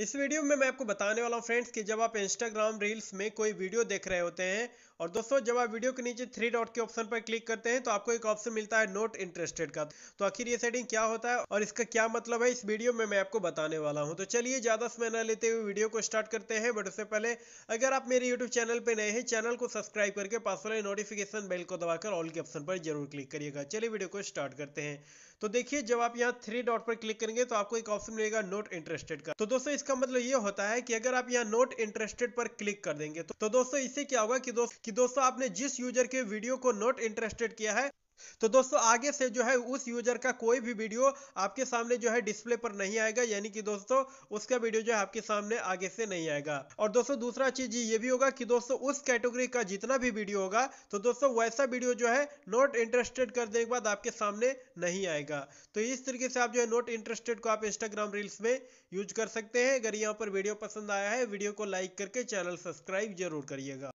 इस वीडियो में मैं आपको बताने वाला हूँ फ्रेंड्स कि जब आप इंस्टाग्राम रील्स में कोई वीडियो देख रहे होते हैं और दोस्तों जब आप वीडियो के नीचे थ्री डॉट के ऑप्शन पर क्लिक करते हैं तो आपको एक ऑप्शन मिलता है नोट इंटरेस्टेड का तो आखिर ये सेटिंग क्या होता है और इसका क्या मतलब है इस वीडियो में मैं आपको बताने वाला हूँ तो चलिए ज़्यादा समय न लेते हुए वीडियो को स्टार्ट करते हैं बट उससे पहले अगर आप मेरे यूट्यूब चैनल पर नए हैं चैनल को सब्सक्राइब करके पास वाले नोटिफिकेशन बेल को दबाकर ऑल के ऑप्शन पर जरूर क्लिक करिएगा चलिए वीडियो को स्टार्ट करते हैं तो देखिए जब आप यहाँ थ्री डॉट पर क्लिक करेंगे तो आपको एक ऑप्शन मिलेगा नोट इंटरेस्टेड का तो दोस्तों इसका मतलब ये होता है कि अगर आप यहाँ नोट इंटरेस्टेड पर क्लिक कर देंगे तो, तो दोस्तों इससे क्या होगा कि, दोस्त, कि दोस्तों आपने जिस यूजर के वीडियो को नोट इंटरेस्टेड किया है तो दोस्तों आगे से जो है उस यूजर का कोई भी वीडियो आपके सामने जो है डिस्प्ले पर नहीं आएगा यानी कि दोस्तों उसका वीडियो जो है आपके सामने आगे से नहीं आएगा और दोस्तों दूसरा चीज ये भी होगा कि दोस्तों उस कैटेगरी का जितना भी वीडियो होगा तो दोस्तों वैसा वीडियो जो है नॉट इंटरेस्टेड करने के बाद आपके सामने नहीं आएगा तो इस तरीके से आप जो है नॉट इंटरेस्टेड को आप इंस्टाग्राम रील्स में यूज कर सकते हैं अगर यहाँ पर वीडियो पसंद आया है वीडियो को लाइक करके चैनल सब्सक्राइब जरूर करिएगा